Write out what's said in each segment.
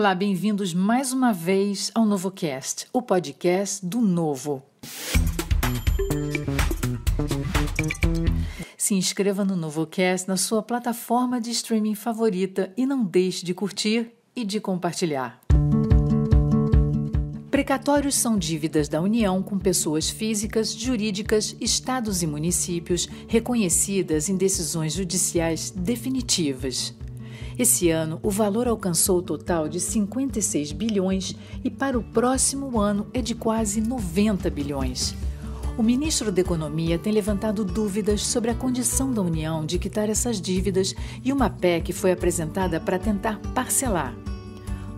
Olá, bem-vindos mais uma vez ao NovoCast, o podcast do Novo. Se inscreva no NovoCast na sua plataforma de streaming favorita e não deixe de curtir e de compartilhar. Precatórios são dívidas da União com pessoas físicas, jurídicas, estados e municípios reconhecidas em decisões judiciais definitivas. Esse ano, o valor alcançou o total de 56 bilhões e para o próximo ano é de quase 90 bilhões. O ministro da Economia tem levantado dúvidas sobre a condição da União de quitar essas dívidas e uma PEC foi apresentada para tentar parcelar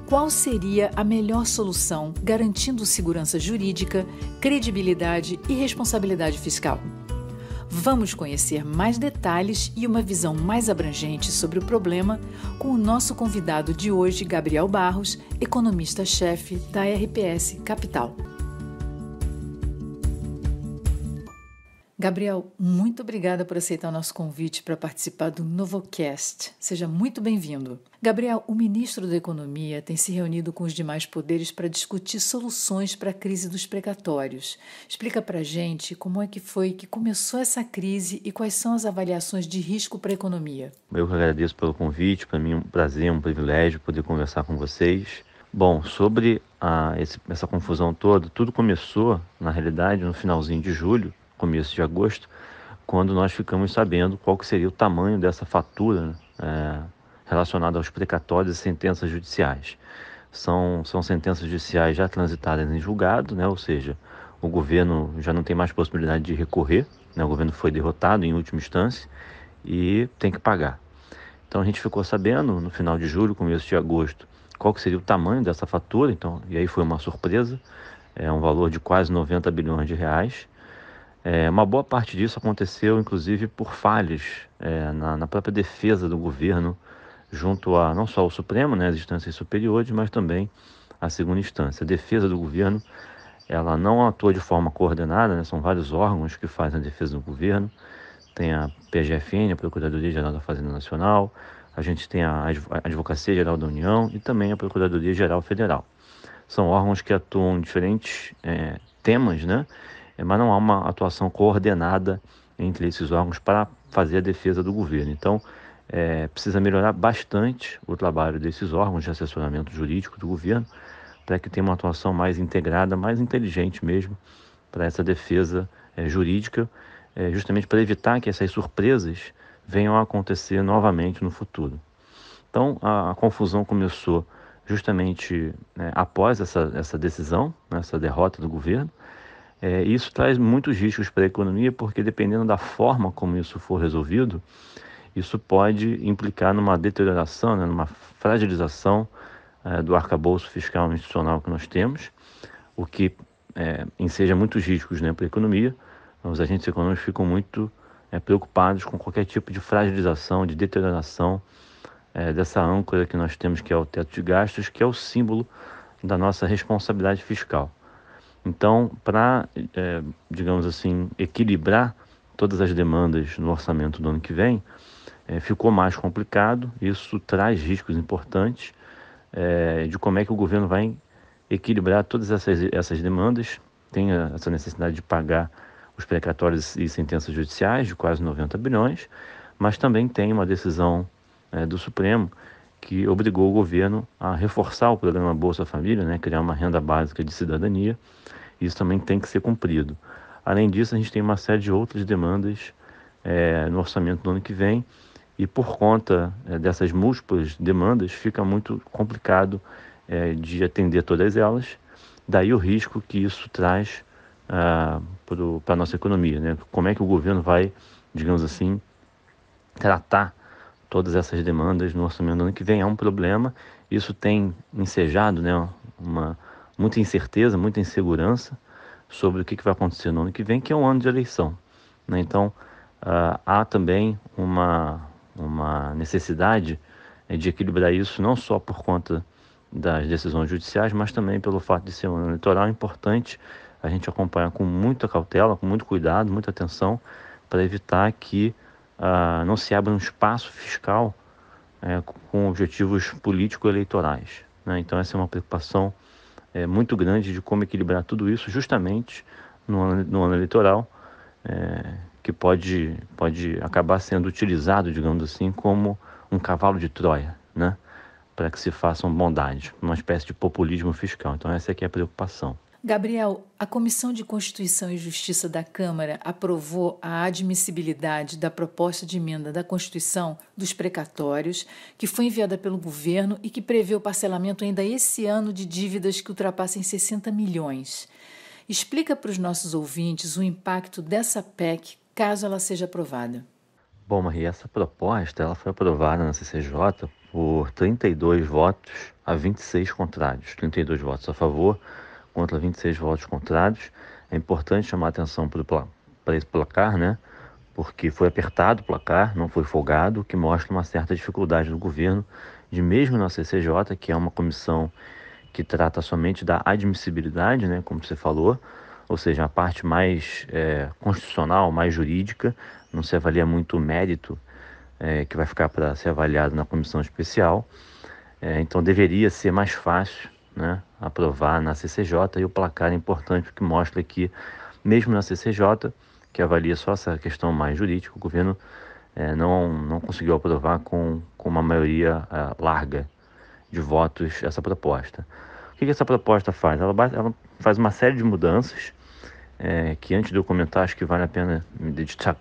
qual seria a melhor solução garantindo segurança jurídica, credibilidade e responsabilidade fiscal. Vamos conhecer mais detalhes e uma visão mais abrangente sobre o problema com o nosso convidado de hoje, Gabriel Barros, economista-chefe da RPS Capital. Gabriel, muito obrigada por aceitar o nosso convite para participar do Novocast. Seja muito bem-vindo. Gabriel, o ministro da Economia tem se reunido com os demais poderes para discutir soluções para a crise dos precatórios. Explica para a gente como é que foi que começou essa crise e quais são as avaliações de risco para a economia. Eu que agradeço pelo convite. Para mim é um prazer, um privilégio poder conversar com vocês. Bom, sobre a, esse, essa confusão toda, tudo começou, na realidade, no finalzinho de julho, começo de agosto, quando nós ficamos sabendo qual que seria o tamanho dessa fatura né, relacionada aos precatórios e sentenças judiciais. São, são sentenças judiciais já transitadas em julgado, né, ou seja, o governo já não tem mais possibilidade de recorrer, né, o governo foi derrotado em última instância e tem que pagar. Então a gente ficou sabendo no final de julho, começo de agosto, qual que seria o tamanho dessa fatura, então, e aí foi uma surpresa, é um valor de quase 90 bilhões de reais, é, uma boa parte disso aconteceu, inclusive, por falhas é, na, na, própria defesa do governo, junto a não só o Supremo, né, as instâncias superiores, mas também a segunda instância. A defesa do governo ela não atua de forma coordenada, né, são vários órgãos que fazem a defesa do governo. Tem a PGFN, a Procuradoria Geral da Fazenda Nacional, a gente tem a Advocacia Geral da União e também a Procuradoria Geral Federal. São órgãos que atuam em diferentes é, temas, né? É, mas não há uma atuação coordenada entre esses órgãos para fazer a defesa do governo. Então, é, precisa melhorar bastante o trabalho desses órgãos de assessoramento jurídico do governo para que tenha uma atuação mais integrada, mais inteligente mesmo para essa defesa é, jurídica, é, justamente para evitar que essas surpresas venham a acontecer novamente no futuro. Então, a, a confusão começou justamente né, após essa, essa decisão, né, essa derrota do governo, é, isso traz muitos riscos para a economia, porque dependendo da forma como isso for resolvido, isso pode implicar numa deterioração, né, numa fragilização é, do arcabouço fiscal institucional que nós temos, o que é, enseja muitos riscos né, para a economia. Os agentes econômicos ficam muito é, preocupados com qualquer tipo de fragilização, de deterioração é, dessa âncora que nós temos, que é o teto de gastos, que é o símbolo da nossa responsabilidade fiscal. Então, para, é, digamos assim, equilibrar todas as demandas no orçamento do ano que vem, é, ficou mais complicado. Isso traz riscos importantes é, de como é que o governo vai equilibrar todas essas, essas demandas. Tem a, essa necessidade de pagar os precatórios e sentenças judiciais de quase 90 bilhões, mas também tem uma decisão é, do Supremo que obrigou o governo a reforçar o programa Bolsa Família, né, criar uma renda básica de cidadania. Isso também tem que ser cumprido. Além disso, a gente tem uma série de outras demandas é, no orçamento do ano que vem, e por conta é, dessas múltiplas demandas, fica muito complicado é, de atender todas elas. Daí o risco que isso traz ah, para a nossa economia. Né? Como é que o governo vai, digamos assim, tratar todas essas demandas no orçamento do ano que vem. É um problema, isso tem ensejado né, uma, muita incerteza, muita insegurança sobre o que, que vai acontecer no ano que vem, que é um ano de eleição. Né? Então, uh, há também uma, uma necessidade eh, de equilibrar isso, não só por conta das decisões judiciais, mas também pelo fato de ser um ano eleitoral, é importante a gente acompanhar com muita cautela, com muito cuidado, muita atenção, para evitar que não se abra um espaço fiscal é, com objetivos político-eleitorais. Né? Então, essa é uma preocupação é, muito grande de como equilibrar tudo isso, justamente no ano, no ano eleitoral, é, que pode, pode acabar sendo utilizado, digamos assim, como um cavalo de Troia, né? para que se façam bondades, uma espécie de populismo fiscal. Então, essa aqui é, é a preocupação. Gabriel, a Comissão de Constituição e Justiça da Câmara aprovou a admissibilidade da proposta de emenda da Constituição dos precatórios, que foi enviada pelo governo e que prevê o parcelamento ainda esse ano de dívidas que ultrapassem 60 milhões. Explica para os nossos ouvintes o impacto dessa PEC caso ela seja aprovada. Bom, Maria, essa proposta ela foi aprovada na CCJ por 32 votos a 26 contrários, 32 votos a favor contra 26 votos contrários. É importante chamar atenção para esse placar, né? porque foi apertado o placar, não foi folgado, o que mostra uma certa dificuldade do governo de mesmo na CCJ, que é uma comissão que trata somente da admissibilidade, né, como você falou, ou seja, a parte mais é, constitucional, mais jurídica, não se avalia muito o mérito é, que vai ficar para ser avaliado na comissão especial. É, então deveria ser mais fácil, né, aprovar na CCJ e o placar é importante porque mostra que, mesmo na CCJ, que avalia só essa questão mais jurídica, o governo é, não, não conseguiu aprovar com, com uma maioria eh, larga de votos essa proposta. O que, que essa proposta faz? Ela, ela, faz uma série de mudanças é, que, antes de eu comentar, acho que vale a pena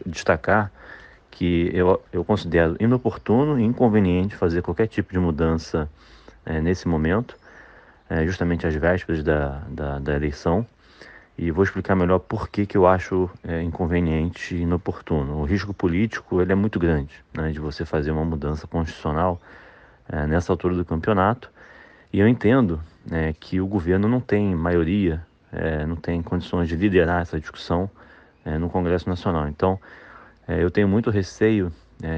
destacar que eu, eu considero inoportuno e inconveniente fazer qualquer tipo de mudança é, nesse momento é, justamente às vésperas da, da, da, eleição. E vou explicar melhor por que, que eu acho é, inconveniente e inoportuno. O risco político ele é muito grande né, de você fazer uma mudança constitucional é, nessa altura do campeonato. E eu entendo né, que o governo não tem maioria, é, não tem condições de liderar essa discussão é, no Congresso Nacional. Então, é, eu tenho muito receio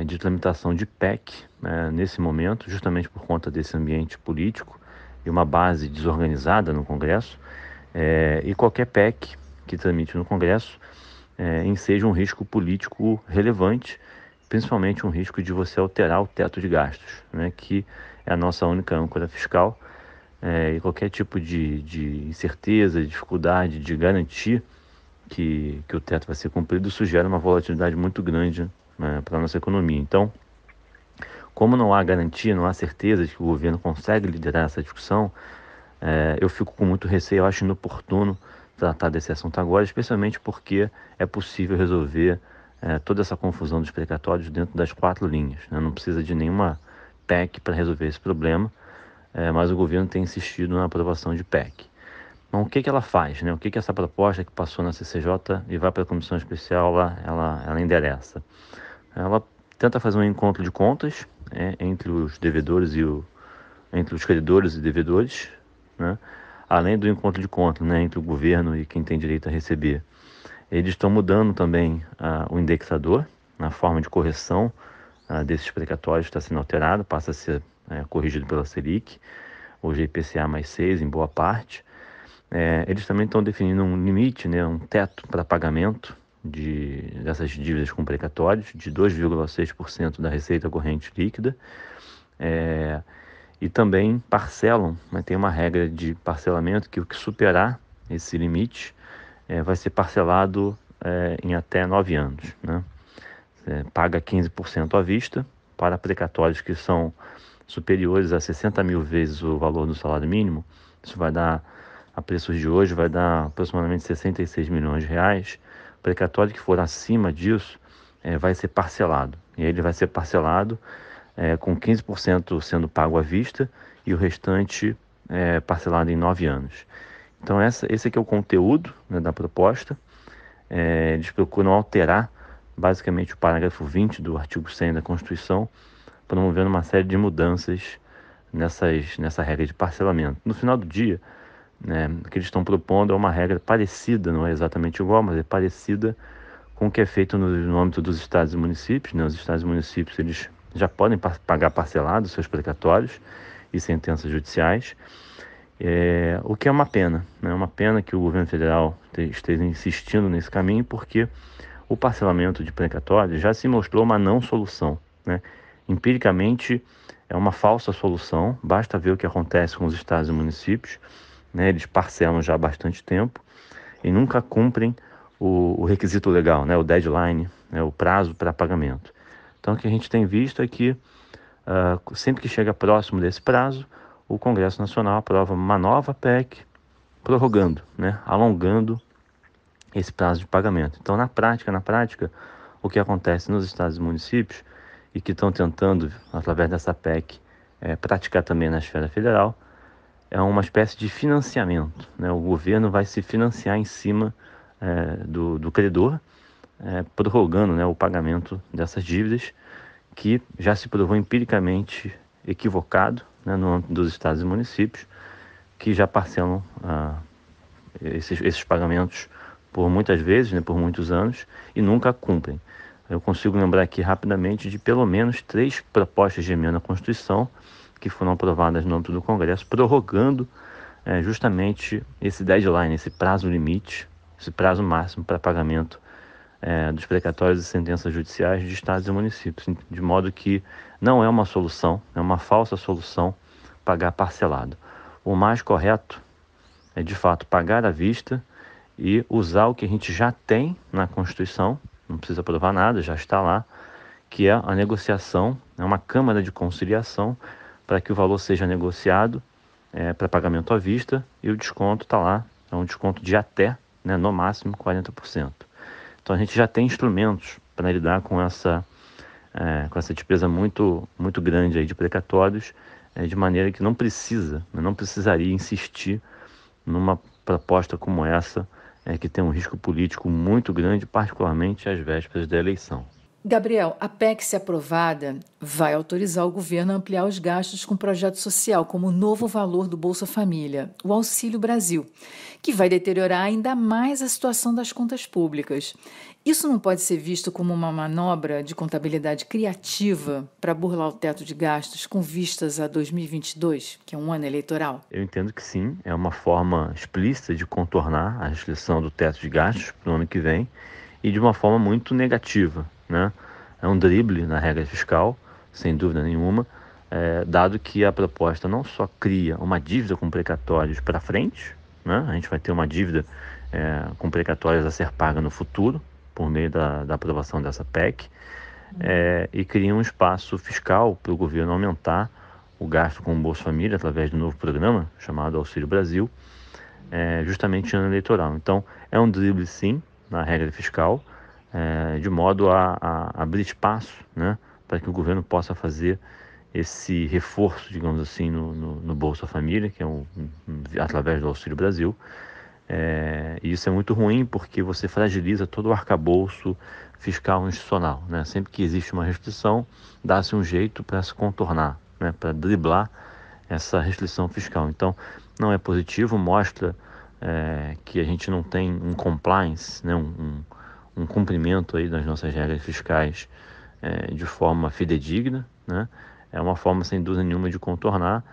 de tramitação de PEC né, nesse momento, justamente por conta desse ambiente político e uma base desorganizada no Congresso, é, e qualquer PEC que tramite no Congresso é, enseja um risco político relevante, principalmente um risco de você alterar o teto de gastos, né, que é a nossa única âncora fiscal, é, e qualquer tipo de, de incerteza, dificuldade de garantir que, que o teto vai ser cumprido sugere uma volatilidade muito grande né, para a nossa economia. Então, como não há garantia, não há certeza de que o governo consegue liderar essa discussão, é, eu fico com muito receio, eu acho inoportuno tratar desse assunto agora, especialmente porque é possível resolver é, toda essa confusão dos precatórios dentro das quatro linhas. Né? Não precisa de nenhuma PEC para resolver esse problema, é, mas o governo tem insistido na aprovação de PEC. Então, o que, que ela faz? Né? O que, que essa proposta que passou na CCJ e vai para a Comissão Especial, ela, ela, ela endereça? Ela tenta fazer um encontro de contas né, entre os devedores e o entre os credores e devedores, né, além do encontro de contas né, entre o governo e quem tem direito a receber. Eles estão mudando também ah, o indexador, na forma de correção ah, desses precatórios está sendo alterado, passa a ser é, corrigido pela Selic, hoje é IPCA mais 6 em boa parte. É, eles também estão definindo um limite, né, um teto para pagamento de, dessas dívidas comprecatórias, de 2,6% da receita corrente líquida, é, e também parcelam, mas tem uma regra de parcelamento que o que superar esse limite é, vai ser parcelado é, em até nove anos. Né? Você é, paga 15% à vista para precatórios que são superiores a 60 mil vezes o valor do salário mínimo, isso vai dar, a preços de hoje, vai dar aproximadamente 66 milhões de reais precatório que for acima disso é, vai ser parcelado. E ele vai ser parcelado é, com 15% sendo pago à vista e o restante é, parcelado em nove anos. Então essa, esse aqui é o conteúdo né, da proposta. É, eles procuram alterar basicamente o parágrafo 20 do artigo 100 da Constituição, promovendo uma série de mudanças nessas, nessa regra de parcelamento. No final do dia, né? O que eles estão propondo é uma regra parecida, não é exatamente igual, mas é parecida com o que é feito no, no âmbito dos estados e municípios. Né? Os estados e municípios eles já podem par pagar parcelado seus precatórios e sentenças judiciais, é, o que é uma pena. Né? É né? uma pena que o governo federal esteja insistindo nesse caminho, porque o parcelamento de precatórios já se mostrou uma não solução. Né? Empiricamente, é uma falsa solução, basta ver o que acontece com os estados e municípios né, eles parcelam já há bastante tempo e nunca cumprem o, o requisito legal, né, o deadline, né, o prazo para pagamento. Então, o que a gente tem visto é que uh, sempre que chega próximo desse prazo, o Congresso Nacional aprova uma nova PEC, prorrogando, né, alongando esse prazo de pagamento. Então, na prática, na prática, o que acontece nos estados e municípios e que estão tentando, através dessa PEC, é, eh, praticar também na esfera federal, é uma espécie de financiamento. Né? O governo vai se financiar em cima é, do, do, credor, é, prorrogando né, o pagamento dessas dívidas, que já se provou empiricamente equivocado né, no âmbito dos estados e municípios, que já parcelam ah, esses, esses, pagamentos por muitas vezes, né, por muitos anos, e nunca cumprem. Eu consigo lembrar aqui rapidamente de pelo menos três propostas de emenda à Constituição que foram aprovadas no âmbito do Congresso, prorrogando é, justamente esse deadline, esse prazo limite, esse prazo máximo para pagamento é, dos precatórios e sentenças judiciais de estados e municípios, de modo que não é uma solução, é uma falsa solução pagar parcelado. O mais correto é, de fato, pagar à vista e usar o que a gente já tem na Constituição, não precisa aprovar nada, já está lá, que é a negociação, é uma Câmara de Conciliação para que o valor seja negociado é, para pagamento à vista e o desconto está lá, é um desconto de até, né, no máximo, 40%. Então a gente já tem instrumentos para lidar com essa, é, com essa despesa muito, muito grande aí de precatórios, é, de maneira que não precisa, né, não precisaria insistir numa proposta como essa, é, que tem um risco político muito grande, particularmente às vésperas da eleição. Gabriel, a PEC, se aprovada, vai autorizar o governo a ampliar os gastos com projeto social, como o novo valor do Bolsa Família, o Auxílio Brasil, que vai deteriorar ainda mais a situação das contas públicas. Isso não pode ser visto como uma manobra de contabilidade criativa para burlar o teto de gastos com vistas a 2022, que é um ano eleitoral? Eu entendo que sim, é uma forma explícita de contornar a restrição do teto de gastos para o ano que vem e de uma forma muito negativa né? É um drible na regra fiscal, sem dúvida nenhuma, é, dado que a proposta não só cria uma dívida com precatórios para frente, né? a gente vai ter uma dívida é, com precatórios a ser paga no futuro, por meio da, da aprovação dessa PEC, é, e cria um espaço fiscal para o governo aumentar o gasto com o Bolsa Família através do novo programa chamado Auxílio Brasil, é, justamente em ano eleitoral. Então, é um drible sim na regra fiscal, é, de modo a, a, abrir espaço né, para que o governo possa fazer esse reforço, digamos assim, no, no, no Bolsa Família, que é um, um, através do Auxílio Brasil. É, e isso é muito ruim porque você fragiliza todo o arcabouço fiscal institucional. Né? Sempre que existe uma restrição, dá-se um jeito para se contornar, né? para driblar essa restrição fiscal. Então, não é positivo, mostra é, que a gente não tem um compliance, né? um, um um cumprimento aí das nossas regras fiscais é, de forma fidedigna, né? É uma forma sem dúvida nenhuma de contornar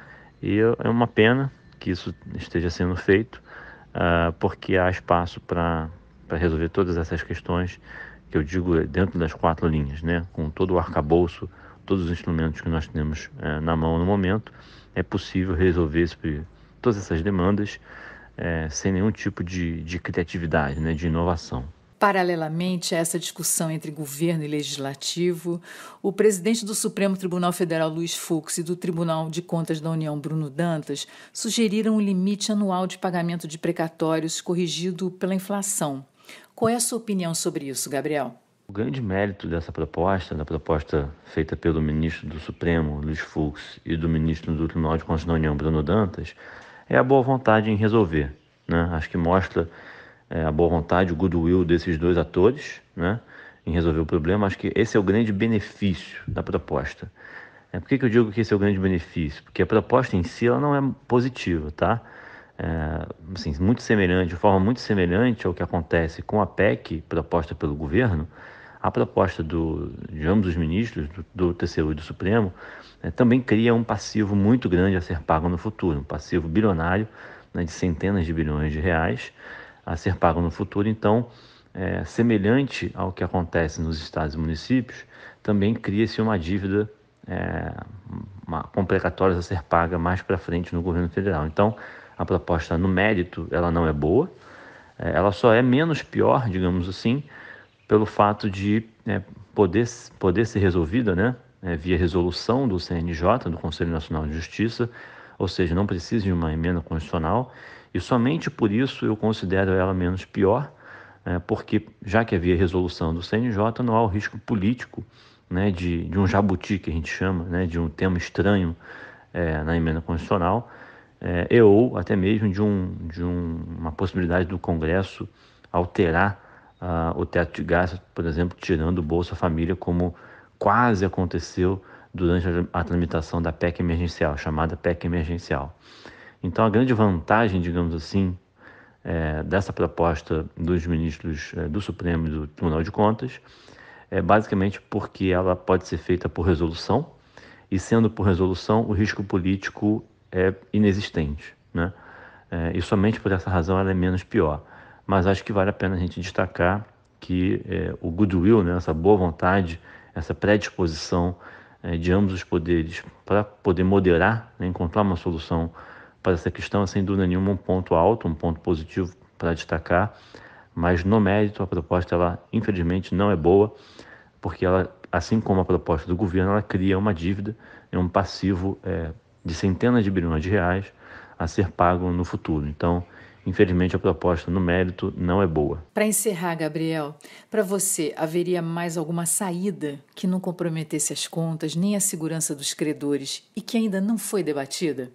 e é uma pena que isso esteja sendo feito, uh, porque há espaço para resolver todas essas questões que eu digo dentro das quatro linhas, né? Com todo o arcabouço, todos os instrumentos que nós temos uh, na mão no momento, é possível resolver esse, todas essas demandas uh, sem nenhum tipo de, de criatividade, né? De inovação. Paralelamente a essa discussão entre governo e legislativo, o presidente do Supremo Tribunal Federal, Luiz Fux, e do Tribunal de Contas da União, Bruno Dantas, sugeriram um limite anual de pagamento de precatórios corrigido pela inflação. Qual é a sua opinião sobre isso, Gabriel? O grande mérito dessa proposta, da proposta feita pelo ministro do Supremo, Luiz Fux, e do ministro do Tribunal de Contas da União, Bruno Dantas, é a boa vontade em resolver. Né? Acho que mostra é, a boa vontade, o goodwill desses dois atores, né? Em resolver o problema. Acho que esse é o grande benefício da proposta. É, por que, que eu digo que esse é o grande benefício? Porque a proposta em si ela não é positiva, tá? É, assim, muito semelhante, de forma muito semelhante ao que acontece com a PEC proposta pelo governo, a proposta do, de ambos os ministros, do, do TCU e do Supremo, é, também cria um passivo muito grande a ser pago no futuro, um passivo bilionário né, de centenas de bilhões de reais, a ser pago no futuro. Então, é, semelhante ao que acontece nos estados e municípios, também cria-se uma dívida é, uma, complicatória a ser paga mais para frente no governo federal. Então, a proposta no mérito ela não é boa, é, ela só é menos pior, digamos assim, pelo fato de é, poder, poder ser resolvida né, é, via resolução do CNJ, do Conselho Nacional de Justiça, ou seja, não precisa de uma emenda constitucional e somente por isso eu considero ela menos pior, né, porque já que havia resolução do CNJ, não há o risco político né, de, de um jabuti, que a gente chama, né, de um tema estranho é, na emenda constitucional, é, ou até mesmo de, um, de um, uma possibilidade do Congresso alterar ah, o teto de gastos, por exemplo, tirando o Bolsa Família, como quase aconteceu durante a, a tramitação da PEC emergencial, chamada PEC emergencial. Então, a grande vantagem, digamos assim, é, dessa proposta dos ministros é, do Supremo e do Tribunal de Contas é basicamente porque ela pode ser feita por resolução, e sendo por resolução, o risco político é inexistente. Né? É, e somente por essa razão ela é menos pior. Mas acho que vale a pena a gente destacar que é, o goodwill, né, essa boa vontade, essa predisposição é, de ambos os poderes para poder moderar, né, encontrar uma solução para essa questão é sem dúvida nenhuma um ponto alto, um ponto positivo para destacar, mas no mérito a proposta ela infelizmente não é boa, porque ela, assim como a proposta do governo, ela cria uma dívida, um passivo é, de centenas de bilhões de reais a ser pago no futuro. Então, infelizmente, a proposta no mérito não é boa. Para encerrar, Gabriel, para você, haveria mais alguma saída que não comprometesse as contas nem a segurança dos credores e que ainda não foi debatida?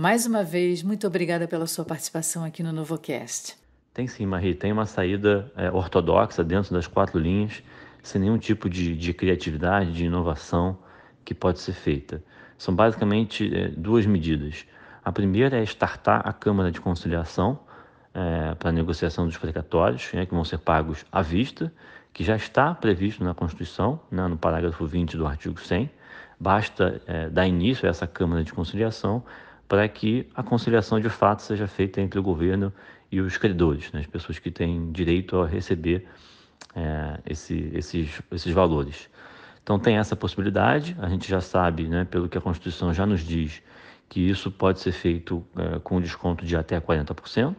Mais uma vez, muito obrigada pela sua participação aqui no NovoCast. Tem sim, Marie. Tem uma saída é, ortodoxa dentro das quatro linhas, sem nenhum tipo de, de criatividade, de inovação que pode ser feita. São basicamente é, duas medidas. A primeira é startar a Câmara de Conciliação é, para a negociação dos precatórios, né, que vão ser pagos à vista, que já está previsto na Constituição, né, no parágrafo 20 do artigo 100. Basta é, dar início a essa Câmara de Conciliação para que a conciliação de fato seja feita entre o governo e os credores, né, as pessoas que têm direito a receber é, esse, esses, esses valores. Então tem essa possibilidade, a gente já sabe, né, pelo que a Constituição já nos diz, que isso pode ser feito é, com desconto de até 40%,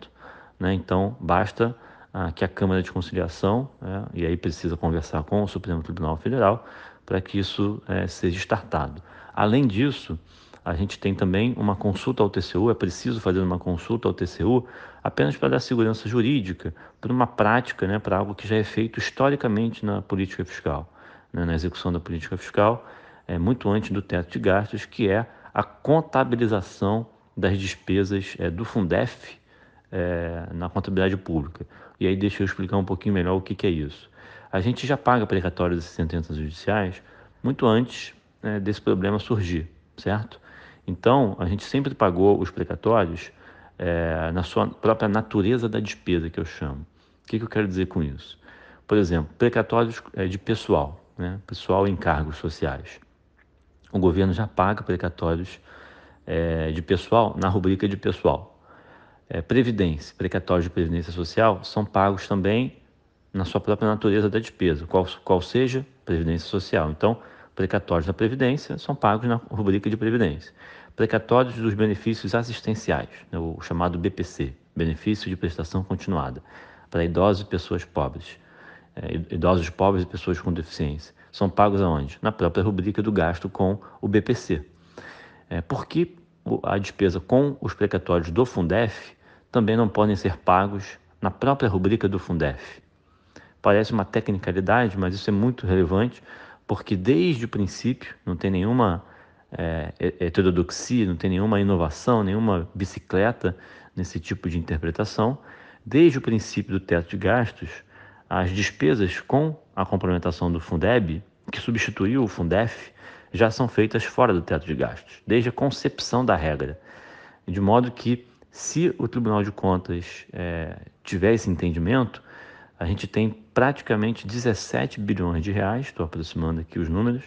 né, então basta ah, que a Câmara de Conciliação, é, e aí precisa conversar com o Supremo Tribunal Federal, para que isso é, seja estartado. Além disso, a gente tem também uma consulta ao TCU, é preciso fazer uma consulta ao TCU apenas para dar segurança jurídica, para uma prática, né, para algo que já é feito historicamente na política fiscal, né, na execução da política fiscal, é, muito antes do teto de gastos, que é a contabilização das despesas é, do Fundef é, na contabilidade pública. E aí deixa eu explicar um pouquinho melhor o que, que é isso. A gente já paga precatórios e sentenças judiciais muito antes é, desse problema surgir, certo? Então, a gente sempre pagou os precatórios é, na sua própria natureza da despesa, que eu chamo. O que, que eu quero dizer com isso? Por exemplo, precatórios é, de pessoal, né? pessoal em cargos sociais. O governo já paga precatórios é, de pessoal na rubrica de pessoal. É, previdência, precatórios de previdência social são pagos também na sua própria natureza da despesa, qual, qual seja previdência social. Então, precatórios da previdência são pagos na rubrica de previdência precatórios dos benefícios assistenciais, né, o chamado BPC, Benefício de Prestação Continuada, para idosos e pessoas pobres, é, idosos pobres e pessoas com deficiência. São pagos aonde? Na própria rubrica do gasto com o BPC. É, que a despesa com os precatórios do Fundef também não podem ser pagos na própria rubrica do Fundef. Parece uma tecnicalidade, mas isso é muito relevante, porque desde o princípio não tem nenhuma é, é, é, heterodoxia, não tem nenhuma inovação, nenhuma bicicleta nesse tipo de interpretação. Desde o princípio do teto de gastos, as despesas com a complementação do Fundeb, que substituiu o Fundef, já são feitas fora do teto de gastos, desde a concepção da regra. De modo que, se o Tribunal de Contas é, tiver esse entendimento, a gente tem praticamente 17 bilhões de reais, estou aproximando aqui os números,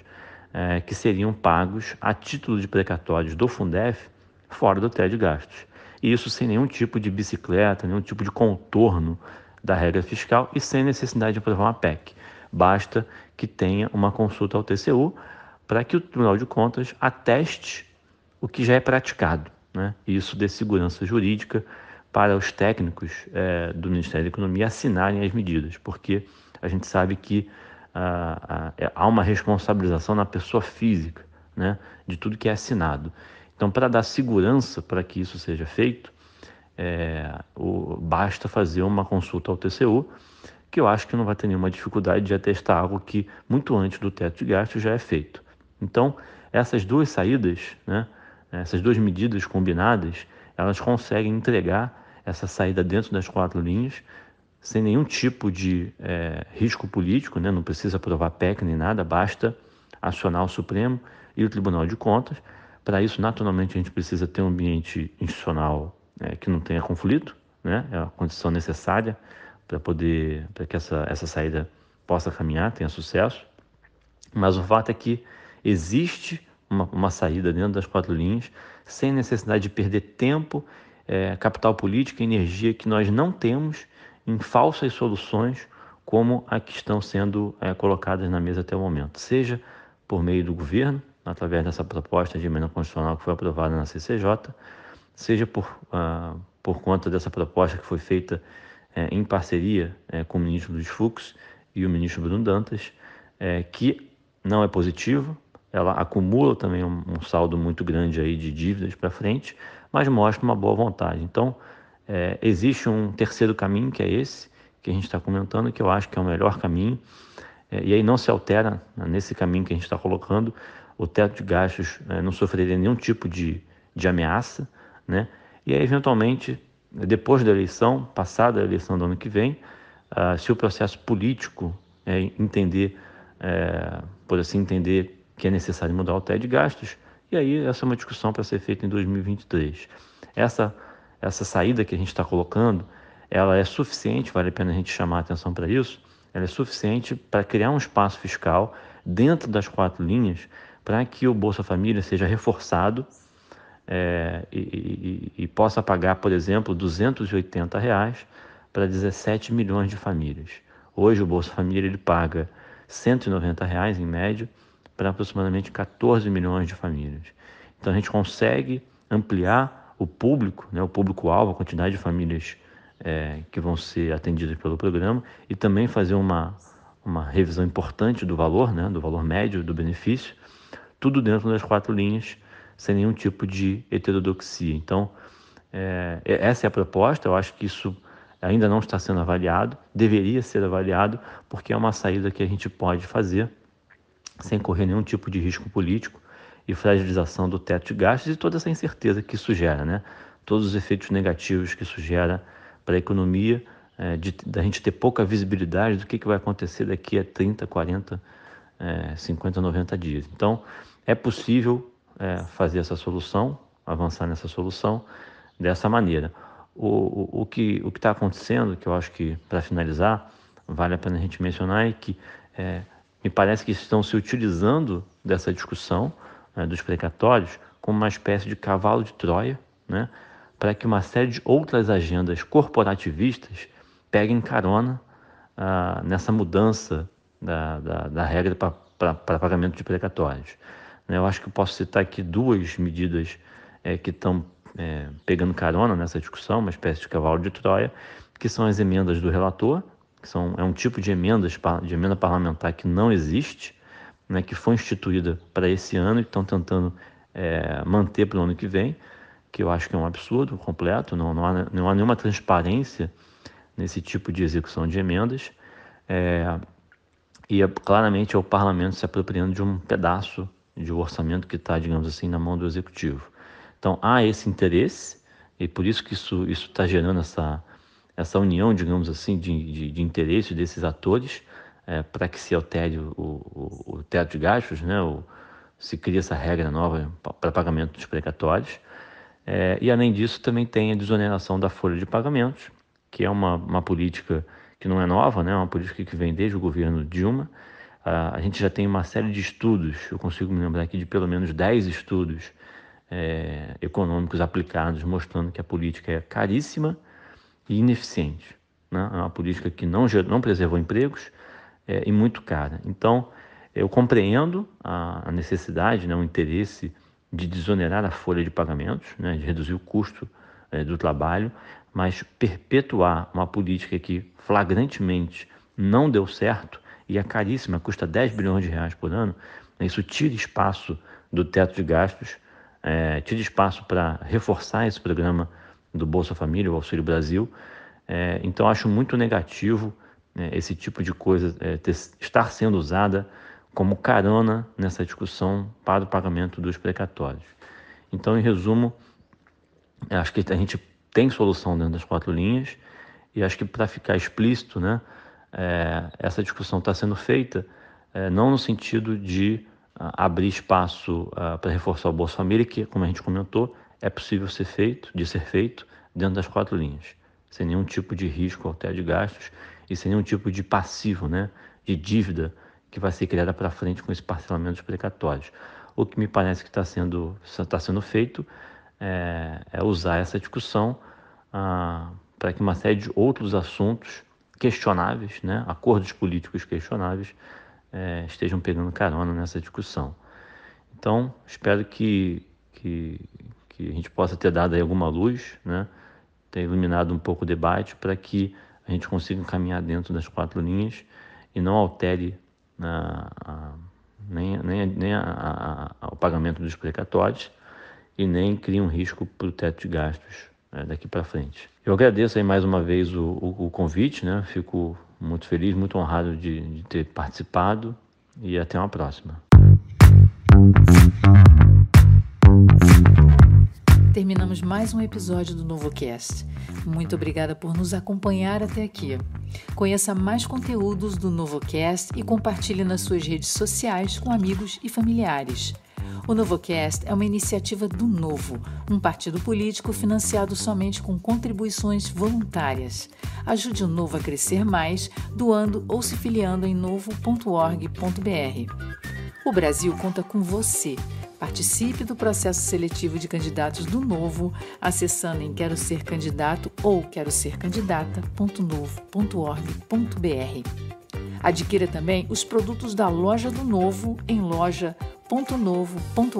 é, que seriam pagos a título de precatórios do Fundef fora do teto de gastos. E isso sem nenhum tipo de bicicleta, nenhum tipo de contorno da regra fiscal e sem necessidade de aprovar uma PEC. Basta que tenha uma consulta ao TCU para que o Tribunal de Contas ateste o que já é praticado. Né? Isso dê segurança jurídica para os técnicos é, do Ministério da Economia assinarem as medidas, porque a gente sabe que é, há uma responsabilização na pessoa física né, de tudo que é assinado. Então, para dar segurança para que isso seja feito, é, o, basta fazer uma consulta ao TCU, que eu acho que não vai ter nenhuma dificuldade de atestar algo que muito antes do teto de gastos já é feito. Então, essas duas saídas, né, essas duas medidas combinadas, elas conseguem entregar essa saída dentro das quatro linhas sem nenhum tipo de é, risco político, né? não precisa aprovar PEC nem nada, basta acionar o Supremo e o Tribunal de Contas. Para isso, naturalmente, a gente precisa ter um ambiente institucional é, que não tenha conflito, né? é a condição necessária para poder para que essa, essa saída possa caminhar, tenha sucesso. Mas o fato é que existe uma, uma saída dentro das quatro linhas, sem necessidade de perder tempo, é, capital política, energia que nós não temos em falsas soluções como a que estão sendo é, colocadas na mesa até o momento, seja por meio do governo, através dessa proposta de emenda constitucional que foi aprovada na CCJ, seja por, ah, por conta dessa proposta que foi feita é, em parceria é, com o ministro Luiz Fux e o ministro Bruno Dantas, é, que não é positivo, ela acumula também um, um saldo muito grande aí de dívidas para frente, mas mostra uma boa vontade. Então, é, existe um terceiro caminho, que é esse, que a gente está comentando, que eu acho que é o melhor caminho, é, e aí não se altera né, nesse caminho que a gente está colocando, o teto de gastos é, não sofreria nenhum tipo de, de ameaça, né? e aí, eventualmente, depois da eleição, passada a eleição do ano que vem, ah, se o processo político é, entender, é, por assim entender, que é necessário mudar o teto de gastos, e aí essa é uma discussão para ser feita em 2023. Essa essa saída que a gente está colocando, ela é suficiente, vale a pena a gente chamar a atenção para isso, ela é suficiente para criar um espaço fiscal dentro das quatro linhas para que o Bolsa Família seja reforçado é, e, e, e, possa pagar, por exemplo, 280 reais para 17 milhões de famílias. Hoje o Bolsa Família ele paga 190 reais em média para aproximadamente 14 milhões de famílias. Então a gente consegue ampliar o público, né, o público-alvo, a quantidade de famílias é, que vão ser atendidas pelo programa e também fazer uma, uma revisão importante do valor, né, do valor médio do benefício, tudo dentro das quatro linhas, sem nenhum tipo de heterodoxia. Então, é, é essa é a proposta, eu acho que isso ainda não está sendo avaliado, deveria ser avaliado, porque é uma saída que a gente pode fazer sem correr nenhum tipo de risco político e fragilização do teto de gastos e toda essa incerteza que isso gera, né? todos os efeitos negativos que isso gera para a economia, é, de, da gente ter pouca visibilidade do que, que vai acontecer daqui a 30, 40, é, 50, 90 dias. Então, é possível é, fazer essa solução, avançar nessa solução dessa maneira. O, o, o que o está acontecendo, que eu acho que, para finalizar, vale a pena a gente mencionar, é que é, me parece que estão se utilizando dessa discussão né, dos precatórios como uma espécie de cavalo de Troia, né, para que uma série de outras agendas corporativistas peguem carona ah, nessa mudança da, da, da regra para pagamento de precatórios. Né, eu acho que eu posso citar aqui duas medidas é, que estão é, pegando carona nessa discussão, uma espécie de cavalo de Troia, que são as emendas do relator, que são, é um tipo de, emendas, de emenda parlamentar que não existe, né, que foi instituída para esse ano e estão tentando é, manter para o ano que vem, que eu acho que é um absurdo completo, não, não, há, não há nenhuma transparência nesse tipo de execução de emendas. É, e é, claramente é o parlamento se apropriando de um pedaço de um orçamento que está, digamos assim, na mão do executivo. Então há esse interesse, e por isso que isso está gerando essa, essa união, digamos assim, de, de, de interesse desses atores é, para que se altere o, o, o, teto de gastos, né? O, se cria essa regra nova para pagamento dos precatórios. É, e além disso, também tem a desoneração da folha de pagamentos, que é uma, uma política que não é nova, né? É uma política que vem desde o governo Dilma. a gente já tem uma série de estudos, eu consigo me lembrar aqui de pelo menos 10 estudos é, econômicos aplicados, mostrando que a política é caríssima e ineficiente. Né? É uma política que não, não preservou empregos, é, e muito cara. Então, eu compreendo a, a necessidade, né, o interesse de desonerar a folha de pagamentos, né, de reduzir o custo é, do trabalho, mas perpetuar uma política que flagrantemente não deu certo e é caríssima, custa 10 bilhões de reais por ano, né, isso tira espaço do teto de gastos, é, tira espaço para reforçar esse programa do Bolsa Família, o Auxílio Brasil. É, então, acho muito negativo né, esse tipo de coisa é, ter, estar sendo usada como carona nessa discussão para o pagamento dos precatórios. Então, em resumo, acho que a gente tem solução dentro das quatro linhas e acho que para ficar explícito, né, é, essa discussão está sendo feita é, não no sentido de a, ah, abrir espaço ah, para reforçar o Bolsa Família, que, como a gente comentou, é possível ser feito, de ser feito dentro das quatro linhas, sem nenhum tipo de risco até de gastos isso nenhum tipo de passivo, né? de dívida que vai ser criada para frente com esses parcelamentos precatórios. O que me parece que está sendo, tá sendo feito é, é usar essa discussão ah, para que uma série de outros assuntos questionáveis, né, acordos políticos questionáveis, é, estejam pegando carona nessa discussão. Então, espero que, que, que a gente possa ter dado alguma luz, né, ter iluminado um pouco o debate para que a gente consiga caminhar dentro das quatro linhas e não altere a, ah, a, ah, nem, nem, nem a, o pagamento dos precatórios e nem crie um risco para o teto de gastos né, daqui para frente. Eu agradeço aí mais uma vez o, o, o convite, né? fico muito feliz, muito honrado de, de ter participado e até uma próxima. terminamos mais um episódio do NovoCast. Muito obrigada por nos acompanhar até aqui. Conheça mais conteúdos do NovoCast e compartilhe nas suas redes sociais com amigos e familiares. O NovoCast é uma iniciativa do Novo, um partido político financiado somente com contribuições voluntárias. Ajude o Novo a crescer mais, doando ou se filiando em novo.org.br. O Brasil conta com você Participe do processo seletivo de candidatos do Novo acessando em quero ser candidato ou quero ser candidata.novo.org.br. Adquira também os produtos da Loja do Novo em loja.novo.org.br.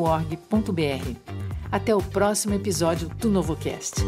Até o próximo episódio do NovoCast.